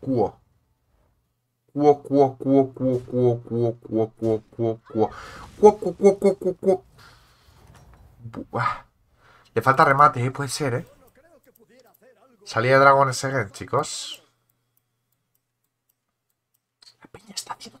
Cuo. Cuo, cuo, cuo, cuo, cuo, cuo, cuo, cuo, cuo, cuo. Cuo, cuo, cuo, cuo, cuo, cuo. Le falta remate, puede ser, ¿eh? Salía Dragon Segen, chicos. La peña está haciendo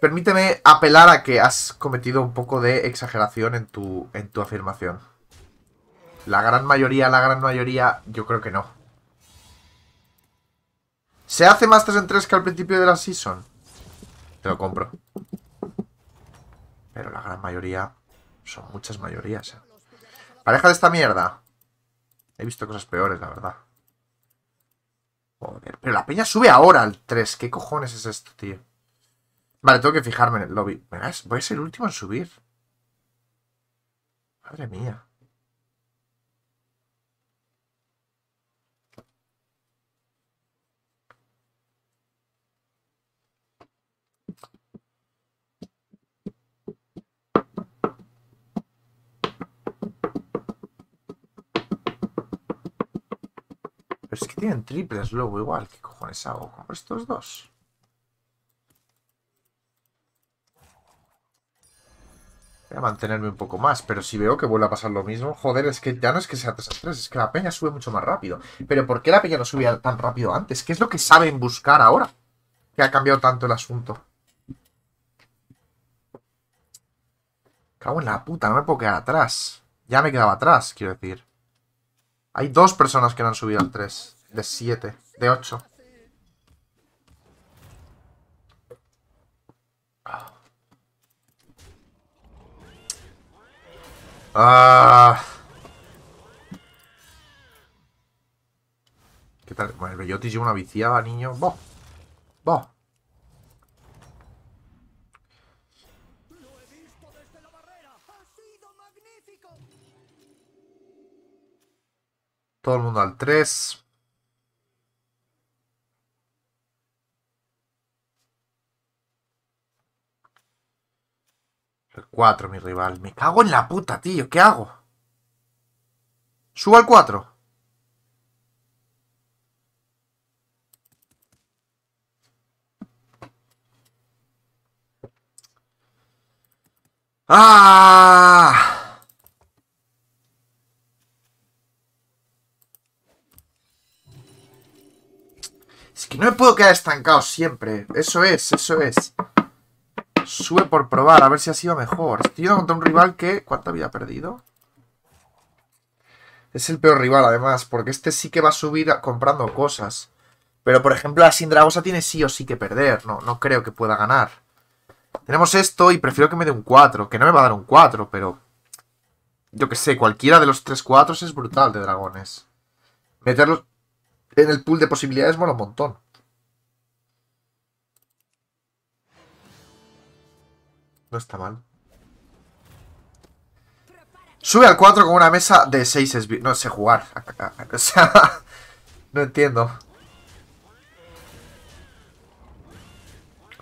Permíteme apelar a que has cometido un poco de exageración en tu, en tu afirmación. La gran mayoría, la gran mayoría, yo creo que no. ¿Se hace más 3 en 3 que al principio de la season? Te lo compro. Pero la gran mayoría... Son muchas mayorías. ¿eh? Pareja de esta mierda. He visto cosas peores, la verdad. Joder, pero la peña sube ahora al 3. ¿Qué cojones es esto, tío? Vale, tengo que fijarme en el lobby. Voy a ser el último en subir. Madre mía. Pero es que tienen triples luego igual. ¿Qué cojones hago? con estos dos. Voy a mantenerme un poco más, pero si veo que vuelve a pasar lo mismo, joder, es que ya no es que sea 3 a 3, es que la peña sube mucho más rápido. Pero ¿por qué la peña no subía tan rápido antes? ¿Qué es lo que saben buscar ahora? Que ha cambiado tanto el asunto. Cago en la puta, no me puedo quedar atrás. Ya me quedaba atrás, quiero decir. Hay dos personas que no han subido al 3, de 7, de 8. Ah. ¿Qué tal? Bueno, el Bellotis lleva una viciada, niño. ¡Vos! ¡Vos! Todo el mundo al 3. El 4, mi rival. Me cago en la puta, tío. ¿Qué hago? Subo al 4. ¡Ah! Es que no me puedo quedar estancado siempre. Eso es, eso es. Sube por probar, a ver si ha sido mejor. Estoy yendo contra un rival que... ¿Cuánta había perdido? Es el peor rival, además, porque este sí que va a subir comprando cosas. Pero, por ejemplo, la Dragosa tiene sí o sí que perder. No, no creo que pueda ganar. Tenemos esto y prefiero que me dé un 4. Que no me va a dar un 4, pero... Yo que sé, cualquiera de los 3-4 es brutal de dragones. Meterlos en el pool de posibilidades mola un montón. No está mal. Sube al 4 con una mesa de 6 No sé jugar. O sea, no entiendo.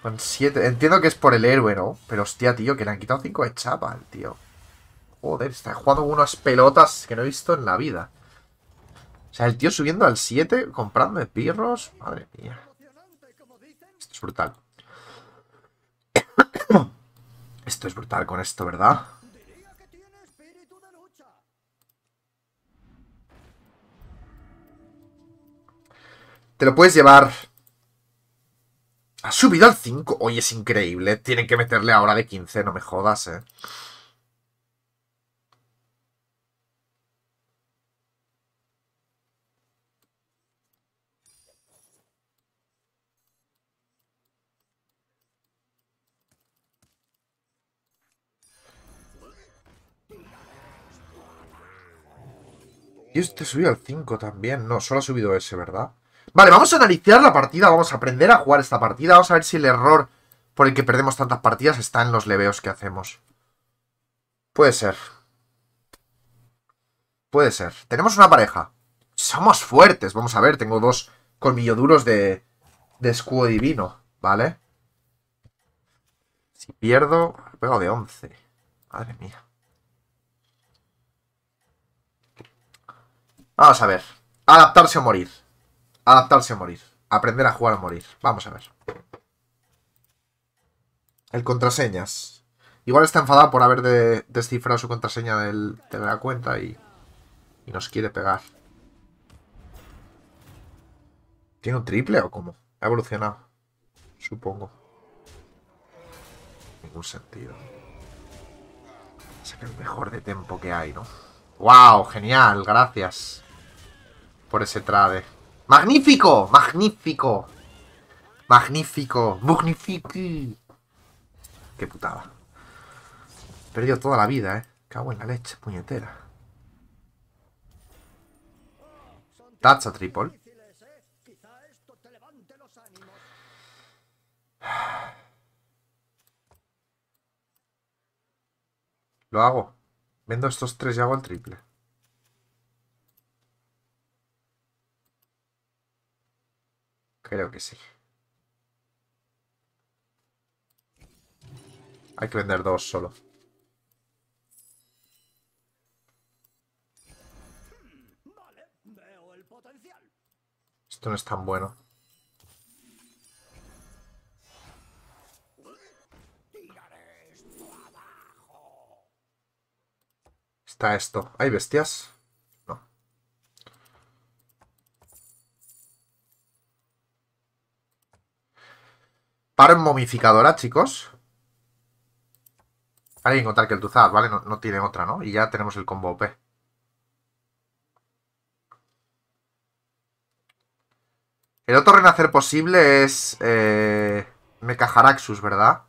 Con 7. Entiendo que es por el héroe, ¿no? Pero hostia, tío, que le han quitado 5 de chapa al tío. Joder, está jugando unas pelotas que no he visto en la vida. O sea, el tío subiendo al 7, comprando esbirros. Madre mía. Esto es brutal. Esto es brutal con esto, ¿verdad? Te lo puedes llevar. Ha subido al 5. Oye, es increíble. Tienen que meterle ahora de 15, no me jodas, eh. Y este subió al 5 también. No, solo ha subido ese, ¿verdad? Vale, vamos a analizar la partida. Vamos a aprender a jugar esta partida. Vamos a ver si el error por el que perdemos tantas partidas está en los leveos que hacemos. Puede ser. Puede ser. Tenemos una pareja. Somos fuertes. Vamos a ver, tengo dos colmilloduros de, de escudo divino. ¿Vale? Si pierdo, pego de 11. Madre mía. Vamos a ver. Adaptarse o morir. Adaptarse o morir. Aprender a jugar o morir. Vamos a ver. El contraseñas. Igual está enfadado por haber de, descifrado su contraseña del, de la cuenta y, nos quiere pegar. ¿Tiene un triple o cómo? Ha evolucionado. Supongo. Ningún sentido. Es el mejor de tempo que hay, ¿no? ¡Wow! Genial, gracias por ese trade. ¡Magnífico! ¡Magnífico! ¡Magnífico! ¡Magnífico! ¡Qué putada! He toda la vida, ¿eh? Cago en la leche, puñetera. That's triple. Lo hago. Vendo estos tres y hago el triple. Creo que sí. Hay que vender dos solo. Esto no es tan bueno. Está esto. ¿Hay bestias? Par momificadora, chicos. hay que encontrar que el Tuzad, ¿vale? No, tiene otra, ¿no? Y ya tenemos el combo OP. El otro renacer posible es... Eh, Jaraxus, ¿verdad?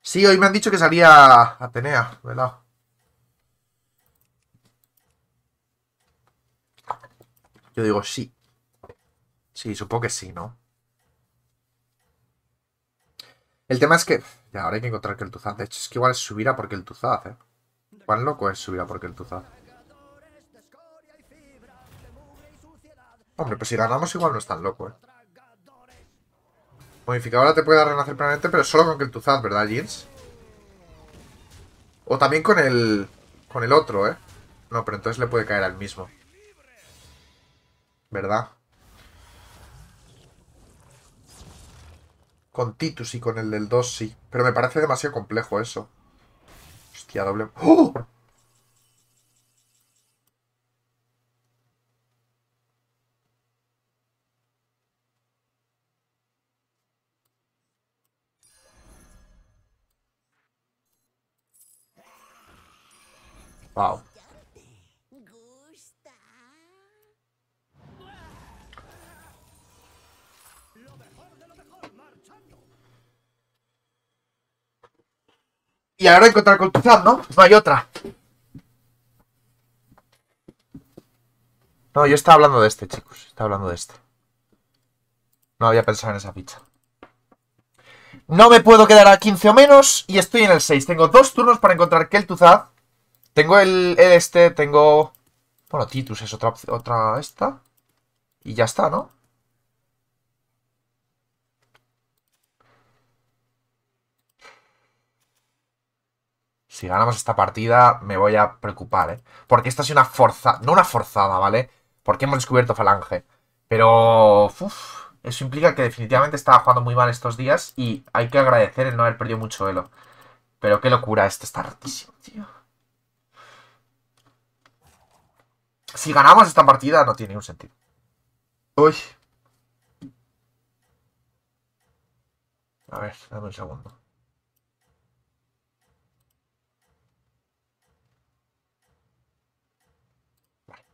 Sí, hoy me han dicho que salía Atenea, ¿verdad? Yo digo sí. Sí, supongo que sí, ¿no? El tema es que... Ya, ahora hay que encontrar que el tuzad De hecho, es que igual subirá porque el tuzad ¿eh? ¿Cuán loco es subirá porque el tuzad Hombre, pues si ganamos igual no es tan loco, ¿eh? Modificadora te puede dar renacer permanente, pero solo con que el tuzad ¿verdad, Jeans? O también con el... Con el otro, ¿eh? No, pero entonces le puede caer al mismo. ¿verdad? Con Titus y con el del 2 sí. Pero me parece demasiado complejo eso. Hostia, doble... ¡Oh! Wow. Y ahora encontrar con ¿no? Pues no hay otra. No, yo estaba hablando de este, chicos. Estaba hablando de este. No había pensado en esa pizza. No me puedo quedar a 15 o menos y estoy en el 6. Tengo dos turnos para encontrar Keltuzad. Tengo el, este, tengo... Bueno, Titus es otra, otra esta. Y ya está, ¿no? si ganamos esta partida me voy a preocupar, ¿eh? Porque esta ha sido una forzada, no una forzada, ¿vale? Porque hemos descubierto Falange. Pero, eso implica que definitivamente estaba jugando muy mal estos días y hay que agradecer el no haber perdido mucho elo. Pero qué locura, esto está ratísimo, tío. Si ganamos esta partida no tiene ningún sentido. Uy. A ver, dame un segundo.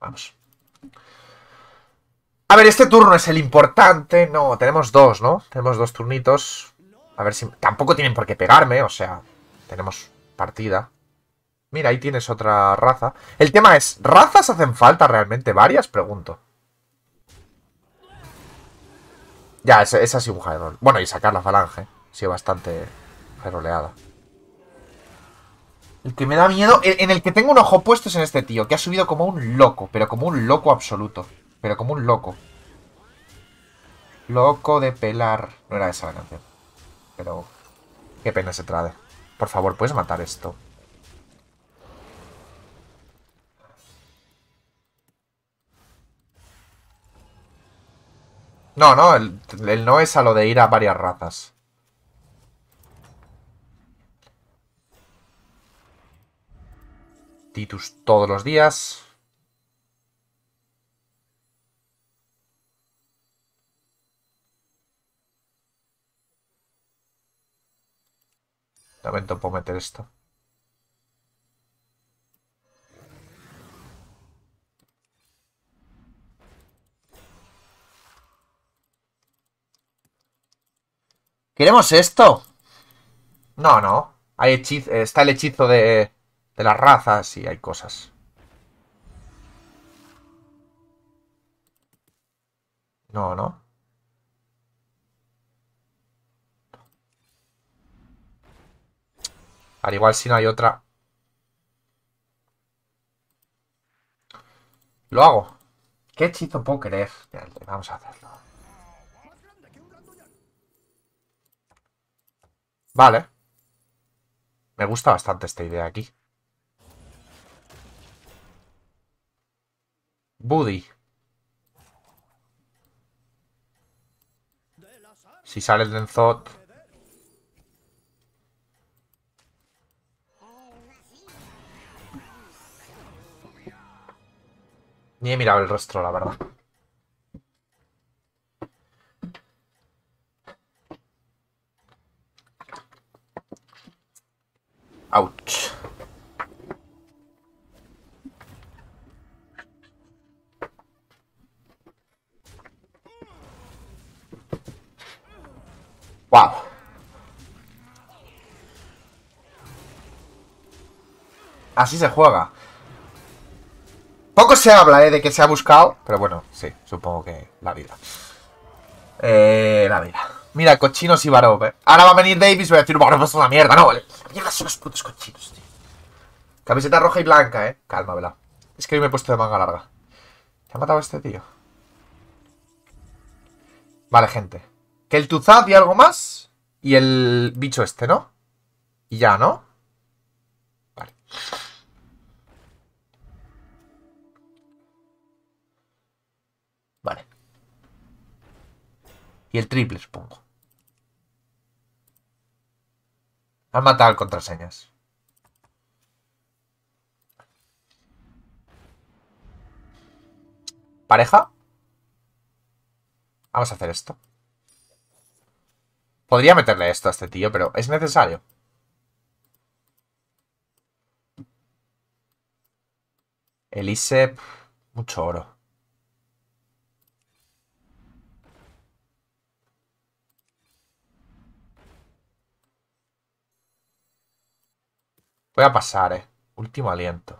Vamos. A ver, este turno es el importante. No, tenemos dos, ¿no? Tenemos dos turnitos. A ver si... Tampoco tienen por qué pegarme, o sea... Tenemos partida. Mira, ahí tienes otra raza. El tema es, ¿razas hacen falta realmente varias? Pregunto. Ya, esa, es sí un Bueno, y sacar la falange. Ha bastante ferroleada. El que me da miedo, en el que tengo un ojo puesto es en este tío, que ha subido como un loco, pero como un loco absoluto. Pero como un loco. Loco de pelar. No era esa la canción. Pero... Qué pena se trae Por favor, ¿puedes matar esto? No, no, el no es a lo de ir a varias razas. Titus todos los días. También te puedo meter esto. ¿Queremos esto? No, no. Hay hechiz. Eh, está el hechizo de de las razas y hay cosas. No, no. Al igual si no hay otra. Lo hago. ¿Qué hechizo puedo querer? Vamos a hacerlo. Vale. Me gusta bastante esta idea aquí. Buddy. Si sale el Denzot. Ni he mirado el rostro, la verdad. Ouch. Wow. Así se juega. Poco se habla, ¿eh? De que se ha buscado. Pero bueno, sí, supongo que la vida. Eh, la vida. Mira, cochinos y Barov, ¿eh? Ahora va a venir Davis y voy a decir, no pues es una mierda, no. La mierda son los putos cochinos, tío. Camiseta roja y blanca, ¿eh? Calma, vela. Es que hoy me he puesto de manga larga. Se ha matado este tío? Vale, gente. Que el Tuzad y algo más. Y el bicho este, ¿no? Y ya, ¿no? Vale. Vale. Y el triple, supongo. Han matado al contraseñas. ¿Pareja? Vamos a hacer esto. Podría meterle esto a este tío, pero es necesario. Elise, mucho oro. Voy a pasar, eh. Último aliento.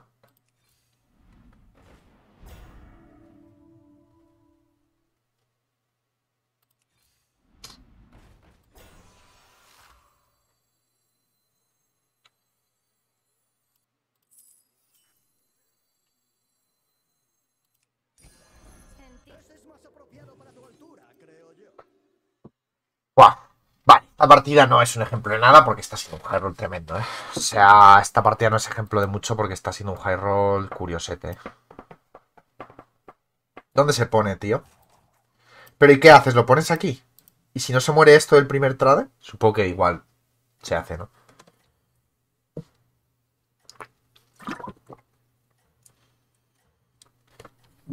partida no es un ejemplo de nada porque está siendo un high roll tremendo, ¿eh? O sea, esta partida no es ejemplo de mucho porque está siendo un high roll curiosete. ¿Dónde se pone, tío? ¿Pero y qué haces? ¿Lo pones aquí? ¿Y si no se muere esto del primer trade? Supongo que igual se hace, ¿no?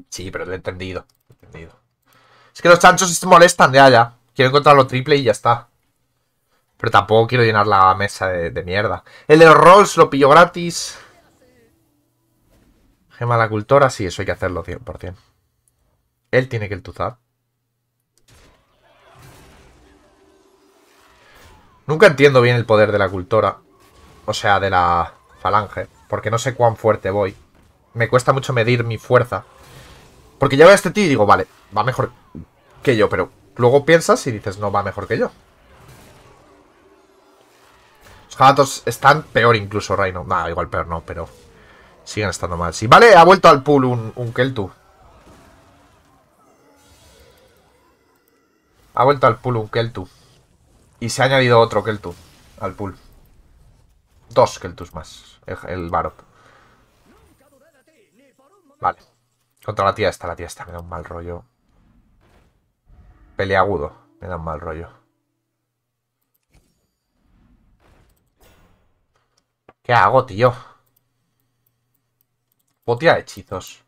Sí, pero lo he entendido. entendido. Es que los chanchos se molestan, de allá Quiero encontrarlo triple y ya está. Pero tampoco quiero llenar la mesa de, mierda. El de rolls lo pillo gratis. Gema la cultora, sí, eso hay que hacerlo 100%. Él tiene que el tuzar. Nunca entiendo bien el poder de la cultora. O sea, de la falange. Porque no sé cuán fuerte voy. Me cuesta mucho medir mi fuerza. Porque ya veo a este tío y digo, vale, va mejor que yo. Pero luego piensas y dices, no, va mejor que yo. Los están peor incluso, Reino. nada igual peor no, pero siguen estando mal. Sí, vale, ha vuelto al pool un, Keltu. Ha vuelto al pool un Keltu. Y se ha añadido otro Keltu al pool. Dos Keltus más, el, Baro Vale. Contra la tía está la tía está, Me da un mal rollo. Peleagudo. Me da un mal rollo. ¿Qué hago, tío? ¿Potía de hechizos.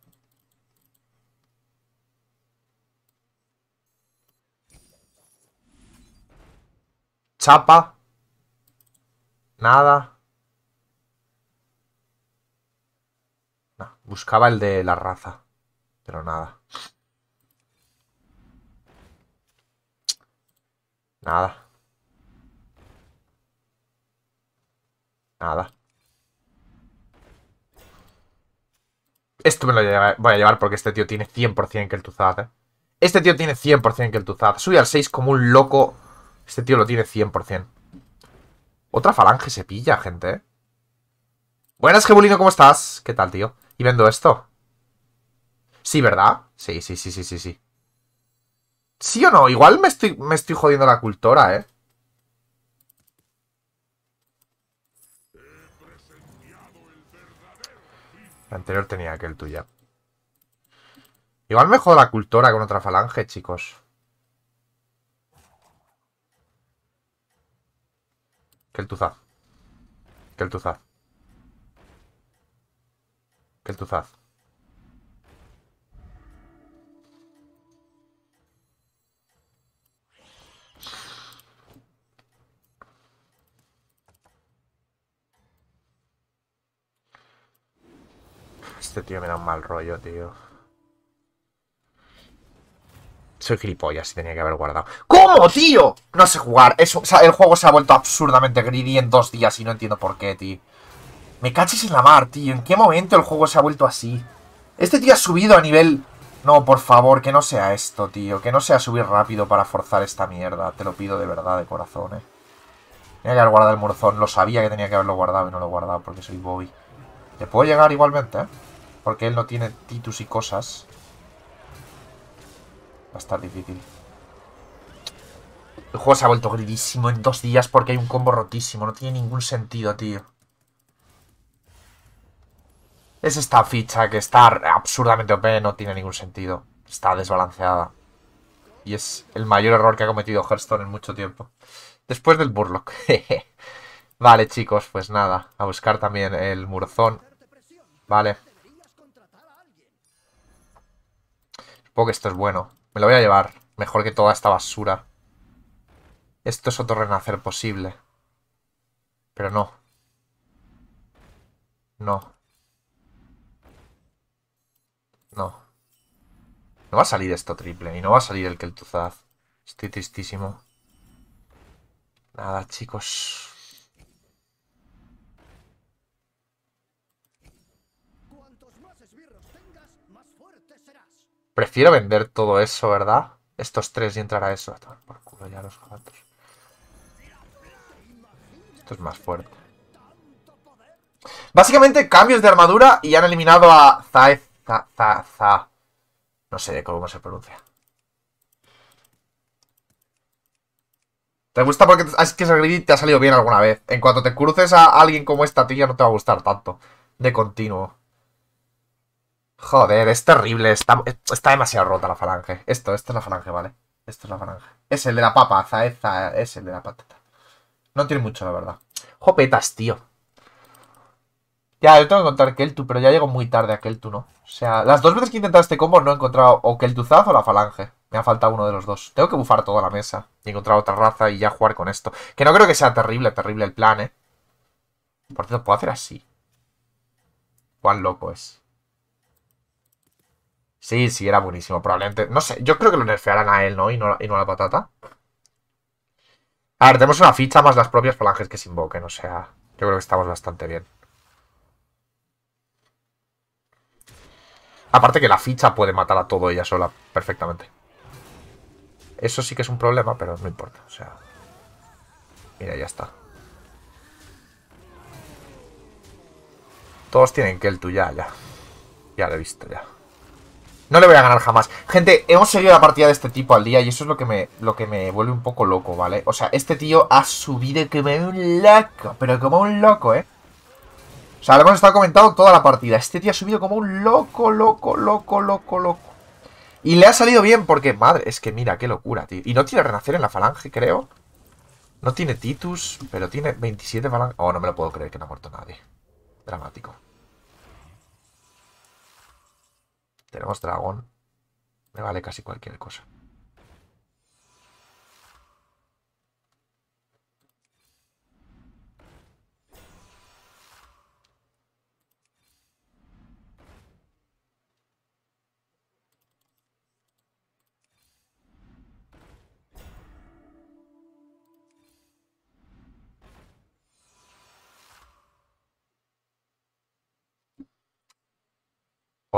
Chapa. Nada. buscaba el de la raza. Pero nada. Nada. Nada. Esto me lo voy a llevar porque este tío tiene 100% tuzad, ¿eh? Este tío tiene 100% tuzad Sube al 6 como un loco. Este tío lo tiene 100%. Otra falange se pilla, gente, ¿eh? Buenas, Gebulino, ¿cómo estás? ¿Qué tal, tío? ¿Y vendo esto? Sí, ¿verdad? Sí, sí, sí, sí, sí, sí. ¿Sí o no? Igual me estoy, me estoy jodiendo la cultura, ¿eh? La anterior tenía que el tuya. Igual mejor la cultura con otra falange, chicos. Que el tuzaz. Que el tuzaz. Que el tuzaz. Este tío me da un mal rollo, tío. Soy gilipollas y tenía que haber guardado. ¿Cómo, tío? No sé jugar. el juego se ha vuelto absurdamente greedy en dos días y no entiendo por qué, tío. Me caches en la mar, tío. ¿En qué momento el juego se ha vuelto así? Este tío ha subido a nivel... No, por favor, que no sea esto, tío. Que no sea subir rápido para forzar esta mierda. Te lo pido de verdad, de corazón, eh. Tenía que haber guardado el murzón. Lo sabía que tenía que haberlo guardado y no lo he guardado porque soy Bobby. Te puedo llegar igualmente, eh. Porque él no tiene titus y cosas. Va a estar difícil. El juego se ha vuelto gridísimo en dos días porque hay un combo rotísimo. No tiene ningún sentido, tío. Es esta ficha que está absurdamente OP, no tiene ningún sentido. Está desbalanceada. Y es el mayor error que ha cometido Hearthstone en mucho tiempo. Después del Burlock. vale, chicos, pues nada. A buscar también el Murzón. Vale. que esto es bueno. Me lo voy a llevar. Mejor que toda esta basura. Esto es otro renacer posible. Pero no. No. No. No va a salir esto triple. Y no va a salir el Keltuzad. Estoy tristísimo. Nada, chicos. Prefiero vender todo eso, ¿verdad? Estos tres y entrar a eso. Por culo los Esto es más fuerte. Básicamente, cambios de armadura y han eliminado a Zaez... Za, No sé cómo se pronuncia. Te gusta porque es que ese te ha salido bien alguna vez. En cuanto te cruces a alguien como esta, ya no te va a gustar tanto. De continuo. Joder, es terrible. Está, demasiado rota la falange. Esto, esto es la falange, ¿vale? Esto es la falange. Es el de la papa, Zaeza. Es el de la patata. No tiene mucho, la verdad. Jopetas, tío. Ya, yo tengo que encontrar Keltu, pero ya llego muy tarde a Keltu, ¿no? O sea, las dos veces que he intentado este combo no he encontrado o Keltuzaz o la falange. Me ha faltado uno de los dos. Tengo que bufar toda la mesa y encontrar otra raza y ya jugar con esto. Que no creo que sea terrible, terrible el plan, ¿eh? Por cierto, puedo hacer así. Cuán loco es. Sí, sí, era buenísimo. Probablemente. No sé, yo creo que lo nerfearán a él, ¿no? Y no, y no a la patata. A ver, tenemos una ficha más las propias falanges que se invoquen. O sea, yo creo que estamos bastante bien. Aparte que la ficha puede matar a todo ella sola perfectamente. Eso sí que es un problema, pero no importa. O sea. Mira, ya está. Todos tienen que el tuya ya. Ya lo he visto ya. No le voy a ganar jamás. Gente, hemos seguido la partida de este tipo al día y eso es lo que me, lo que me vuelve un poco loco, ¿vale? O sea, este tío ha subido que me un loco, pero como un loco, ¿eh? O sea, lo hemos estado comentando toda la partida. Este tío ha subido como un loco, loco, loco, loco, loco. Y le ha salido bien porque, madre, es que mira, qué locura, tío. Y no tiene renacer en la falange, creo. No tiene Titus, pero tiene 27 falange. Oh, no me lo puedo creer que no ha muerto nadie. Dramático. Tenemos dragón. Me vale casi cualquier cosa.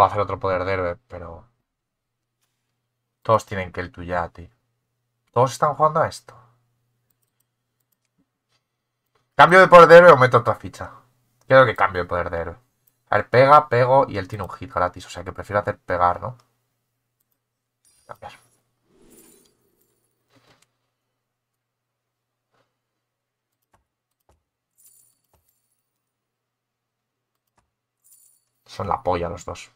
a hacer otro poder de héroe, pero... Todos tienen que el ti. Todos están jugando a esto. ¿Cambio de poder de héroe o meto otra ficha? Quiero que cambio de poder de héroe. A ver, pega, pego y él tiene un hit gratis. O sea que prefiero hacer pegar, ¿no? Son la polla los dos.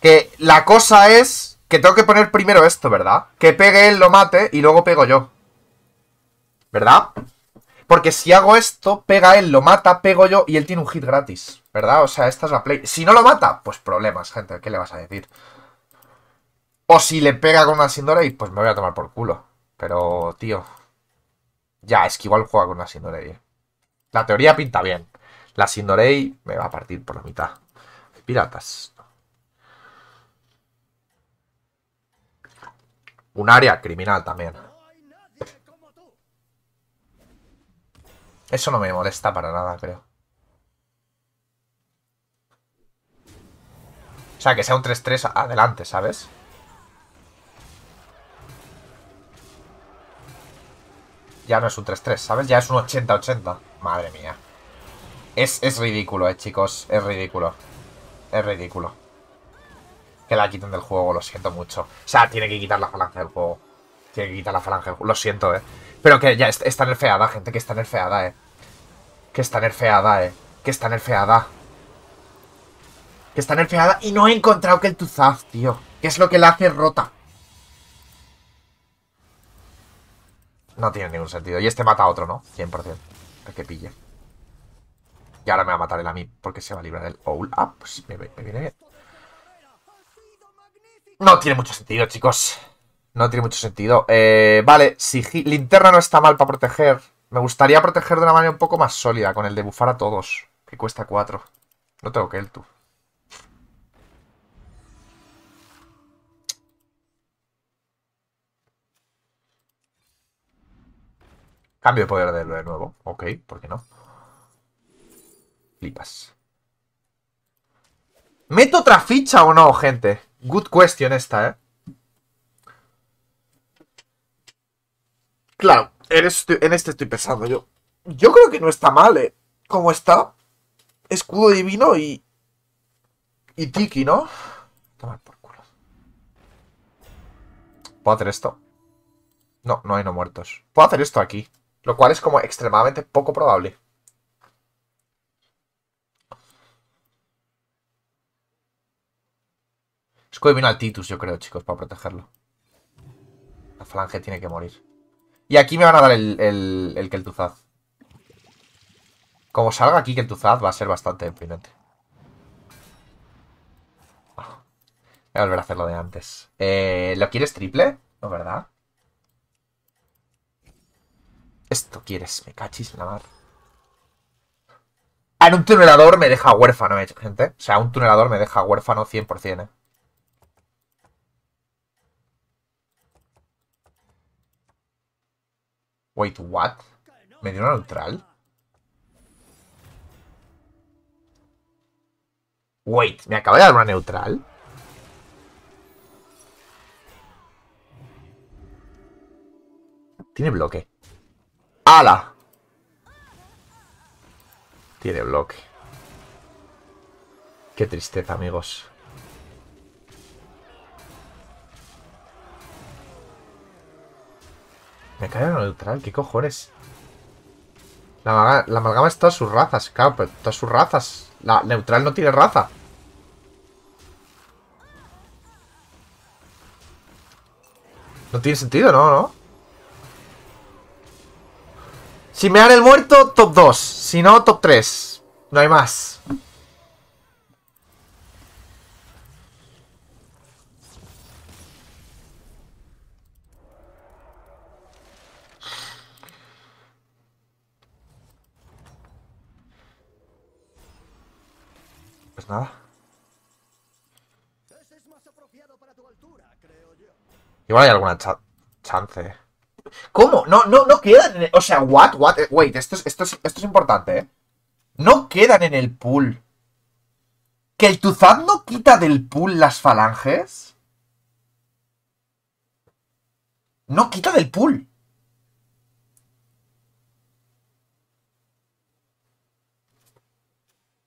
Que la cosa es que tengo que poner primero esto, ¿verdad? Que pegue él, lo mate y luego pego yo. ¿Verdad? Porque si hago esto, pega él, lo mata, pego yo y él tiene un hit gratis. ¿Verdad? O sea, esta es la play. Si no lo mata, pues problemas, gente. ¿Qué le vas a decir? O si le pega con una Sindorei, pues me voy a tomar por culo. Pero, tío. Ya, es que igual juega con una Sindorei. La teoría pinta bien. La Sindorei me va a partir por la mitad. Piratas. Un área criminal también. Eso no me molesta para nada, creo. O sea, que sea un 3-3 adelante, ¿sabes? Ya no es un 3-3, ¿sabes? Ya es un 80-80. Madre mía. Es, es ridículo, eh, chicos. Es ridículo. Es ridículo que la quiten del juego, lo siento mucho. O sea, tiene que quitar la falange del juego. Tiene que quitar la falange del juego, lo siento, eh. Pero que ya está nerfeada, gente, que está nerfeada, eh. Que está nerfeada, eh. Que está nerfeada. Que está nerfeada y no he encontrado que el Tuzaz, tío. qué es lo que la hace rota. No tiene ningún sentido. Y este mata a otro, ¿no? 100%. que pille. Y ahora me va a matar el a mí porque se va a librar del Owl. Ah, pues me viene bien. No tiene mucho sentido, chicos. No tiene mucho sentido. Eh, vale, si linterna no está mal para proteger. Me gustaría proteger de una manera un poco más sólida, con el de bufar a todos. Que cuesta 4. No tengo que el tú. Cambio de poder de de nuevo. Ok, ¿por qué no? Flipas. ¿Meto otra ficha o no, gente? Good question esta, ¿eh? Claro, en, este, en este estoy pensando yo. Yo creo que no está mal, ¿eh? Como está. Escudo divino y... Y Tiki, ¿no? Toma por culo. ¿Puedo hacer esto? No, no hay no muertos. Puedo hacer esto aquí. Lo cual es como extremadamente poco probable. Es bien vino al Titus, yo creo, chicos, para protegerlo. La flange tiene que morir. Y aquí me van a dar el, el, el Como salga aquí Keltuzad, va a ser bastante deprimente. Ah, voy a volver a hacer lo de antes. Eh, ¿Lo quieres triple? ¿No, verdad? Esto quieres, me cachis la mar. Ah, en un tunelador me deja huérfano, eh, gente. O sea, un tunelador me deja huérfano 100%, ¿eh? Wait, what? ¿Me dio una neutral? Wait, ¿me acaba de dar una neutral? Tiene bloque. ¡Hala! Tiene bloque. Qué tristeza, amigos. Me cae la neutral, ¿qué cojones? La, amalgama, es todas sus razas, claro, pero todas sus razas. La neutral no tiene raza. No tiene sentido, ¿no? ¿No? Si me dan el muerto, top 2. Si no, top 3. No hay más. nada. Igual hay alguna chance. ¿Cómo? No, no, no quedan. O sea, what, what. Eh, wait, esto es, esto esto es importante, ¿eh? No quedan en el pool. ¿Que el tuzad no quita del pool las falanges? No quita del pool.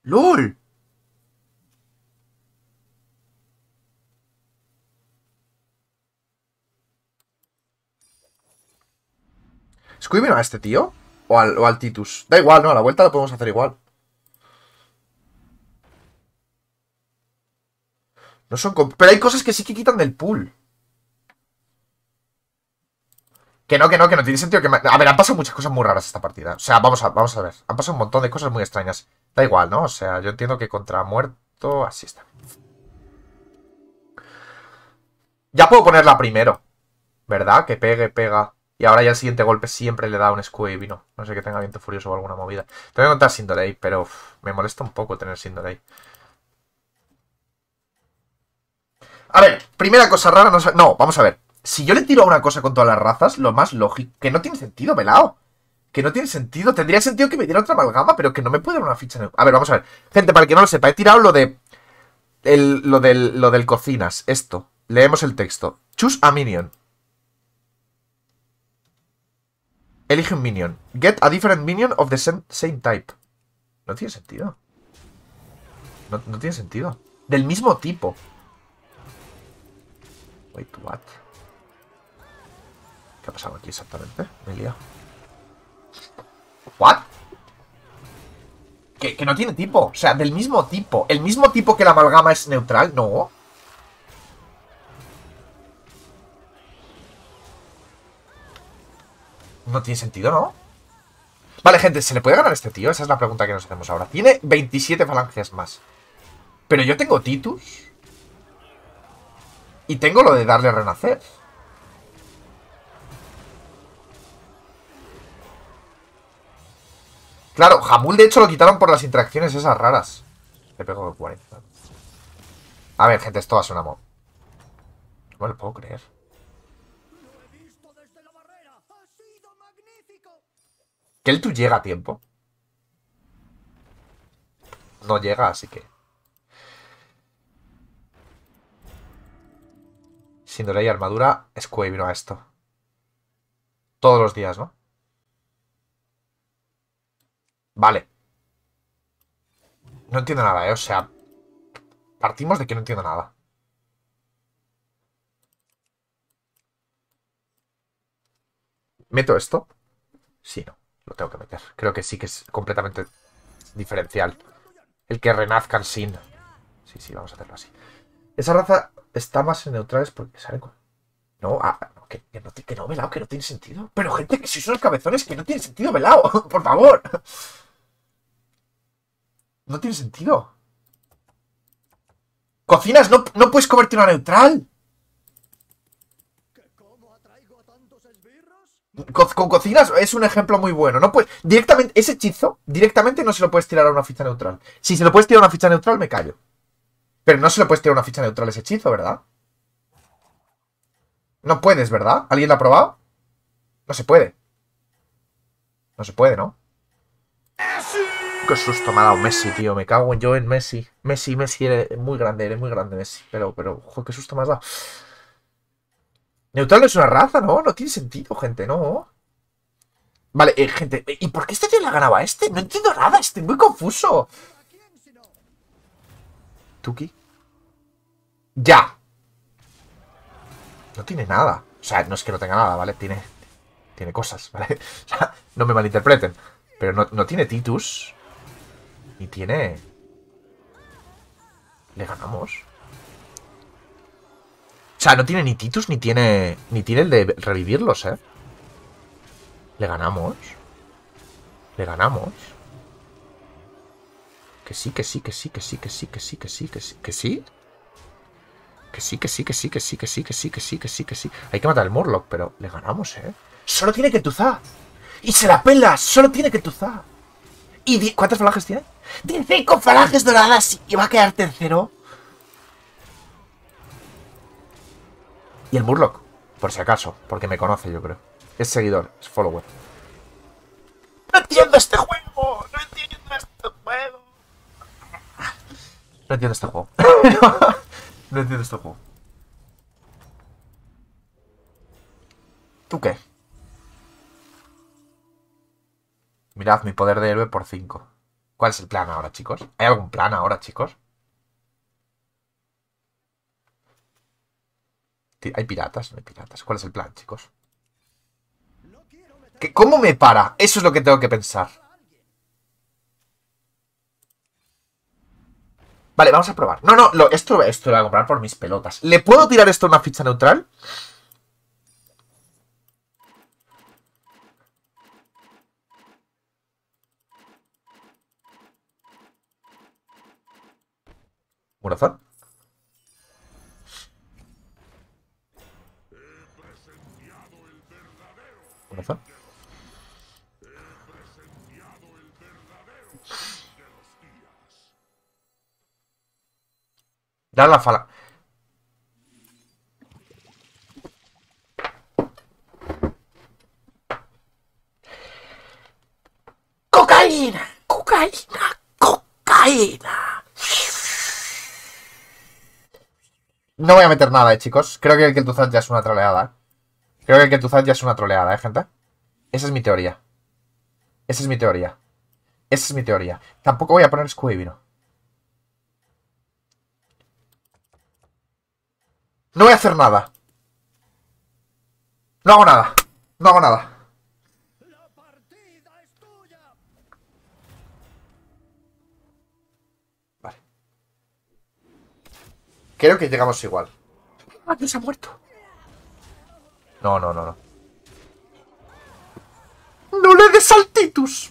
¡Lul! ¿Scooby a este tío? ¿O al, Titus? Da igual, ¿no? A la vuelta lo podemos hacer igual. No son... Pero hay cosas que sí que quitan del pool. Que no, que no, que no tiene sentido que... A ver, han pasado muchas cosas muy raras esta partida. O sea, vamos a, vamos a ver. Han pasado un montón de cosas muy extrañas. Da igual, ¿no? O sea, yo entiendo que contra muerto... Así está. Ya puedo ponerla primero. ¿Verdad? Que pegue, pega. Y ahora ya el siguiente golpe siempre le da un y vino No sé que tenga viento furioso o alguna movida. Tengo que contar Sindolei, pero me molesta un poco tener Sindolei. A ver, primera cosa rara, no, vamos a ver. Si yo le tiro a una cosa con todas las razas, lo más lógico... Que no tiene sentido, velado. Que no tiene sentido. Tendría sentido que me diera otra amalgama, pero que no me puede dar una ficha... A ver, vamos a ver. Gente, para el que no lo sepa, he tirado lo de... lo, del, lo del cocinas. Esto. Leemos el texto. Choose a minion. Elige un minion. Get a different minion of the same type. No tiene sentido. No, tiene sentido. Del mismo tipo. Wait, what? ¿Qué ha pasado aquí exactamente? Me he ¿What? Que, que no tiene tipo. O sea, del mismo tipo. ¿El mismo tipo que la amalgama es neutral? No. No tiene sentido, ¿no? Vale, gente, ¿se le puede ganar a este tío? Esa es la pregunta que nos hacemos ahora. Tiene 27 falanges más. Pero yo tengo Titus. Y tengo lo de darle a renacer. Claro, Jamul de hecho lo quitaron por las interacciones esas raras. Le pego 40. A ver, gente, esto va a ser un No me lo puedo creer. Que tú llega a tiempo? No llega, así que... Sin le hay armadura, Squay vino a esto. Todos los días, ¿no? Vale. No entiendo nada, ¿eh? O sea... Partimos de que no entiendo nada. ¿Meto esto? Sí, no tengo que meter. Creo que sí que es completamente diferencial. El que renazcan sin. Sí, sí, vamos a hacerlo así. Esa raza está más en neutrales porque sale No, ah, que, no, que no, que no tiene sentido. Pero gente, que si son los cabezones que no tiene sentido, velado, por favor. No tiene sentido. Cocinas, no, puedes convertir una neutral. Con, cocinas es un ejemplo muy bueno. No pues directamente, ese hechizo directamente no se lo puedes tirar a una ficha neutral. Si se lo puedes tirar a una ficha neutral, me callo. Pero no se lo puedes tirar a una ficha neutral ese hechizo, ¿verdad? No puedes, ¿verdad? ¿Alguien lo ha probado? No se puede. No se puede, ¿no? Qué susto me ha dado Messi, tío. Me cago en yo en Messi. Messi, Messi, eres muy grande, eres muy grande, Messi. Pero, pero, qué susto me has dado. Neutral no es una raza, ¿no? No tiene sentido, gente, ¿no? Vale, eh, gente, ¿y por qué este tío le ganaba a este? No entiendo nada, estoy muy confuso. ¿Tuki? ¡Ya! No tiene nada. O sea, no es que no tenga nada, ¿vale? Tiene, tiene cosas, ¿vale? O sea, no me malinterpreten. Pero no, no tiene Titus. y tiene... Le ganamos. O sea, no tiene ni Titus ni tiene. Ni tiene el de revivirlos, ¿eh? Le ganamos. Le ganamos. Que sí, que sí, que sí, que sí, que sí, que sí, que sí, que sí, que sí. Que sí, que sí, que sí, que sí, que sí, que sí, que sí, que sí, que sí. Hay que matar al Morlock, pero le ganamos, ¿eh? Solo tiene que tuzar. Y se la pela, solo tiene que tuzar. ¿Y cuántas falanges tiene? ¡Tiene cinco falanges doradas y va a quedar tercero! Y el Murloc, por si acaso, porque me conoce, yo creo. Es seguidor, es follower. ¡No entiendo este juego! ¡No entiendo este juego! No entiendo este juego. no entiendo este juego. ¿Tú qué? Mirad, mi poder de héroe por 5. ¿Cuál es el plan ahora, chicos? ¿Hay algún plan ahora, chicos? ¿Hay piratas? No hay piratas. ¿Cuál es el plan, chicos? ¿Cómo me para? Eso es lo que tengo que pensar. Vale, vamos a probar. No, no, esto, esto lo voy a comprar por mis pelotas. ¿Le puedo tirar esto a una ficha neutral? Corazón. Da la fala. Cocaína, cocaína, cocaína. No voy a meter nada, eh, chicos. Creo que el Keltuzat ya es una troleada. Creo que el Ketuzat ya es una troleada, ¿eh, gente? Esa es mi teoría. Esa es mi teoría. Esa es mi teoría. Tampoco voy a poner Squibino. No voy a hacer nada. No hago nada. No hago nada. Vale. Creo que llegamos igual. ¡Ah, se ha muerto! No, no, no, no. ¡No le des saltitus!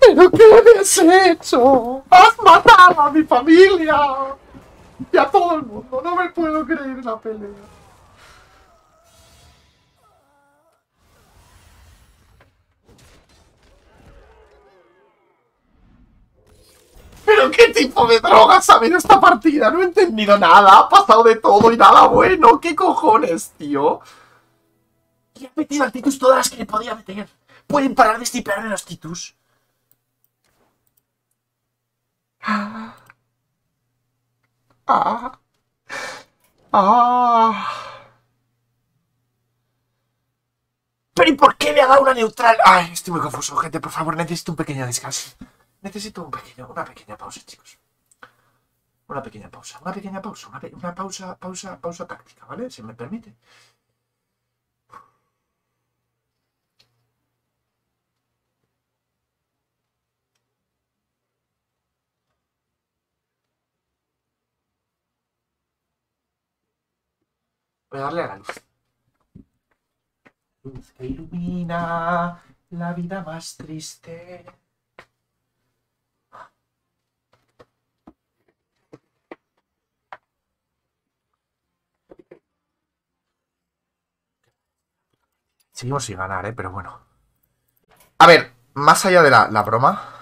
¿Pero qué has hecho? ¡Has matado a mi familia! Y a todo el mundo. No me puedo creer la pelea. ¿Pero qué tipo de drogas ha habido esta partida? No he entendido nada, ha pasado de todo y nada bueno. ¿Qué cojones, tío? Y ha metido al Titus todas las que le podía meter. ¿Pueden parar de estipearme los Titus? Ah. Ah. Ah. ¿Pero y por qué le ha dado una neutral? Ay, estoy muy confuso, gente. Por favor, necesito un pequeño descanso. Necesito una pequeña pausa, chicos. Una pequeña pausa, una pequeña pausa, una, pausa, pausa, pausa táctica, ¿vale? Si me permite. Voy a darle a la luz. Luz que ilumina la vida más triste. Seguimos sin ganar, ¿eh? Pero bueno. A ver, más allá de la, la broma,